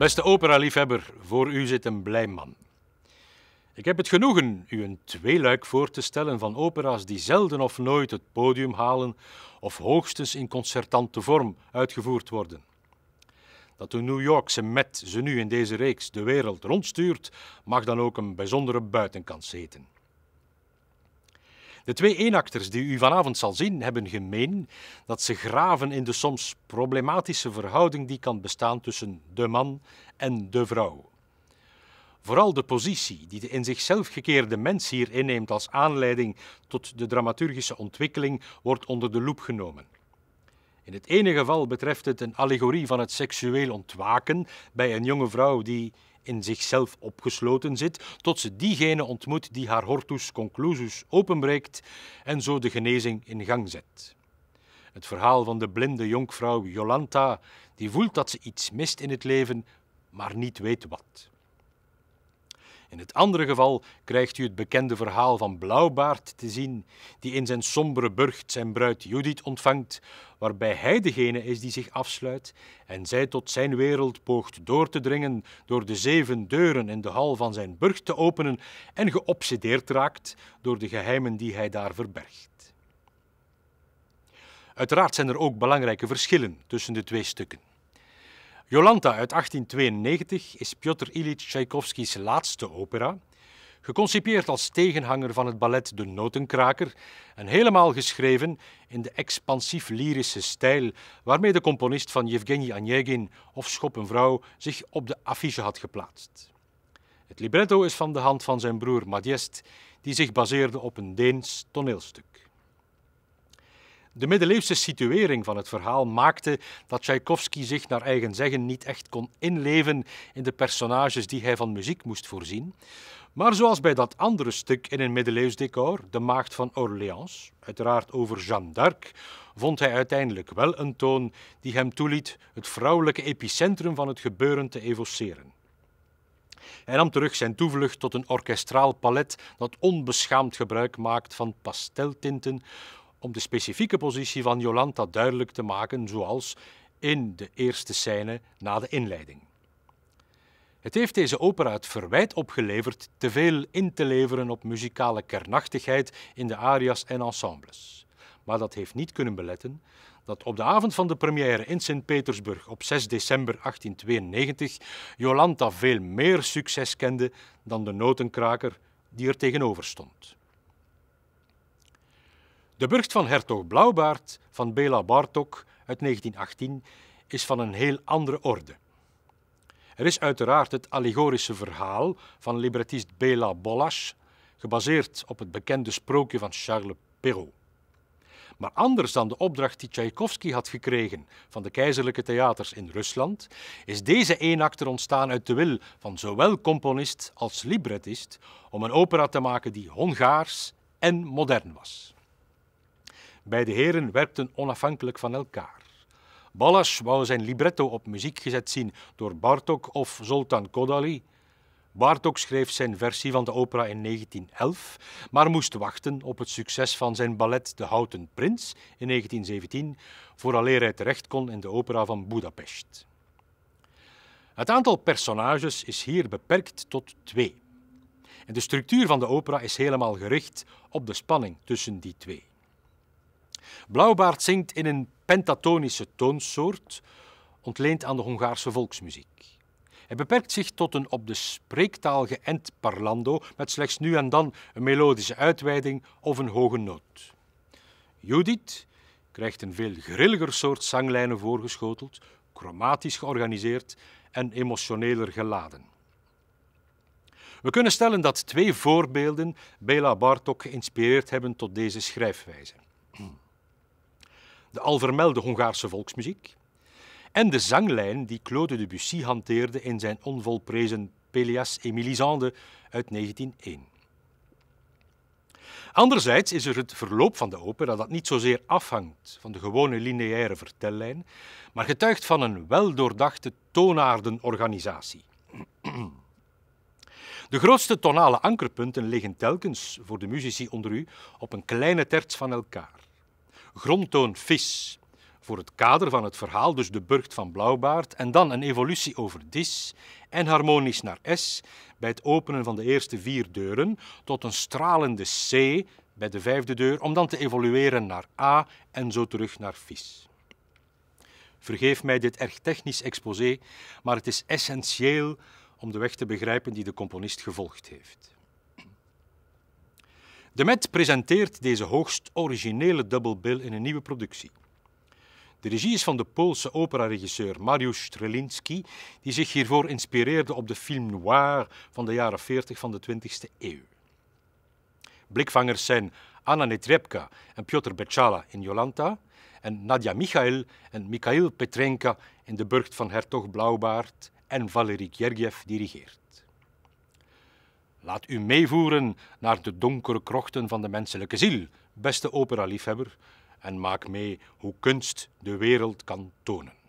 Beste opera-liefhebber, voor u zit een blij man. Ik heb het genoegen u een tweeluik voor te stellen van opera's die zelden of nooit het podium halen of hoogstens in concertante vorm uitgevoerd worden. Dat de New Yorkse Met ze nu in deze reeks de wereld rondstuurt, mag dan ook een bijzondere buitenkans heten. De twee eenakters die u vanavond zal zien hebben gemeen dat ze graven in de soms problematische verhouding die kan bestaan tussen de man en de vrouw. Vooral de positie die de in zichzelf gekeerde mens hier inneemt als aanleiding tot de dramaturgische ontwikkeling wordt onder de loep genomen. In het ene geval betreft het een allegorie van het seksueel ontwaken bij een jonge vrouw die in zichzelf opgesloten zit, tot ze diegene ontmoet die haar hortus conclusus openbreekt en zo de genezing in gang zet. Het verhaal van de blinde jonkvrouw Jolanta, die voelt dat ze iets mist in het leven, maar niet weet wat. In het andere geval krijgt u het bekende verhaal van Blauwbaard te zien, die in zijn sombere burcht zijn bruid Judith ontvangt, waarbij hij degene is die zich afsluit en zij tot zijn wereld poogt door te dringen door de zeven deuren in de hal van zijn burcht te openen en geobsedeerd raakt door de geheimen die hij daar verbergt. Uiteraard zijn er ook belangrijke verschillen tussen de twee stukken. Jolanta uit 1892 is Piotr Ilyich Tchaikovsky's laatste opera, geconcipeerd als tegenhanger van het ballet De Notenkraker en helemaal geschreven in de expansief-lyrische stijl waarmee de componist van Yevgeny Anjegin of Schop een vrouw zich op de affiche had geplaatst. Het libretto is van de hand van zijn broer Madjest, die zich baseerde op een Deens toneelstuk. De middeleeuwse situering van het verhaal maakte dat Tchaikovsky zich naar eigen zeggen niet echt kon inleven in de personages die hij van muziek moest voorzien. Maar zoals bij dat andere stuk in een middeleeuws decor, De Maagd van Orléans, uiteraard over Jeanne d'Arc, vond hij uiteindelijk wel een toon die hem toeliet het vrouwelijke epicentrum van het gebeuren te evoceren. Hij nam terug zijn toevlucht tot een orkestraal palet dat onbeschaamd gebruik maakt van pasteltinten, om de specifieke positie van Jolanta duidelijk te maken, zoals in de eerste scène na de inleiding. Het heeft deze opera het verwijt opgeleverd te veel in te leveren op muzikale kernachtigheid in de arias en ensembles. Maar dat heeft niet kunnen beletten dat op de avond van de première in Sint-Petersburg op 6 december 1892 Jolanta veel meer succes kende dan de notenkraker die er tegenover stond. De burcht van hertog Blauwbaard van Bela Bartok uit 1918 is van een heel andere orde. Er is uiteraard het allegorische verhaal van librettist Bela Bolas, gebaseerd op het bekende sprookje van Charles Perrault. Maar anders dan de opdracht die Tchaikovsky had gekregen van de keizerlijke theaters in Rusland, is deze eenakter ontstaan uit de wil van zowel componist als librettist om een opera te maken die Hongaars en modern was. Beide heren werpten onafhankelijk van elkaar. Ballas wou zijn libretto op muziek gezet zien door Bartok of Zoltan Kodali. Bartok schreef zijn versie van de opera in 1911, maar moest wachten op het succes van zijn ballet De Houten Prins in 1917, vooraleer hij terecht kon in de opera van Budapest. Het aantal personages is hier beperkt tot twee. En de structuur van de opera is helemaal gericht op de spanning tussen die twee. Blauwbaard zingt in een pentatonische toonsoort, ontleend aan de Hongaarse volksmuziek. Hij beperkt zich tot een op de spreektaal geënt parlando met slechts nu en dan een melodische uitweiding of een hoge noot. Judith krijgt een veel grilliger soort zanglijnen voorgeschoteld, chromatisch georganiseerd en emotioneler geladen. We kunnen stellen dat twee voorbeelden Bela Bartok geïnspireerd hebben tot deze schrijfwijze de alvermelde Hongaarse volksmuziek, en de zanglijn die Claude Debussy hanteerde in zijn onvolprezen Pelias et Mélisande uit 1901. Anderzijds is er het verloop van de opera dat niet zozeer afhangt van de gewone lineaire vertellijn, maar getuigt van een weldoordachte toonaardenorganisatie. De grootste tonale ankerpunten liggen telkens voor de muzici onder u op een kleine terts van elkaar grondtoon vis, voor het kader van het verhaal, dus de burcht van Blauwbaard, en dan een evolutie over dis en harmonisch naar S bij het openen van de eerste vier deuren, tot een stralende C bij de vijfde deur, om dan te evolueren naar A en zo terug naar vis. Vergeef mij dit erg technisch exposé, maar het is essentieel om de weg te begrijpen die de componist gevolgd heeft. De Met presenteert deze hoogst originele bill in een nieuwe productie. De regie is van de Poolse opera-regisseur Mariusz Strelinski, die zich hiervoor inspireerde op de film noir van de jaren 40 van de 20e eeuw. Blikvangers zijn Anna Netrebka en Piotr Bechala in Jolanta en Nadia Michail en Mikhail Petrenka in De Burcht van Hertog Blauwbaard en Valerik Gergiev dirigeert. Laat u meevoeren naar de donkere krochten van de menselijke ziel, beste opera-liefhebber, en maak mee hoe kunst de wereld kan tonen.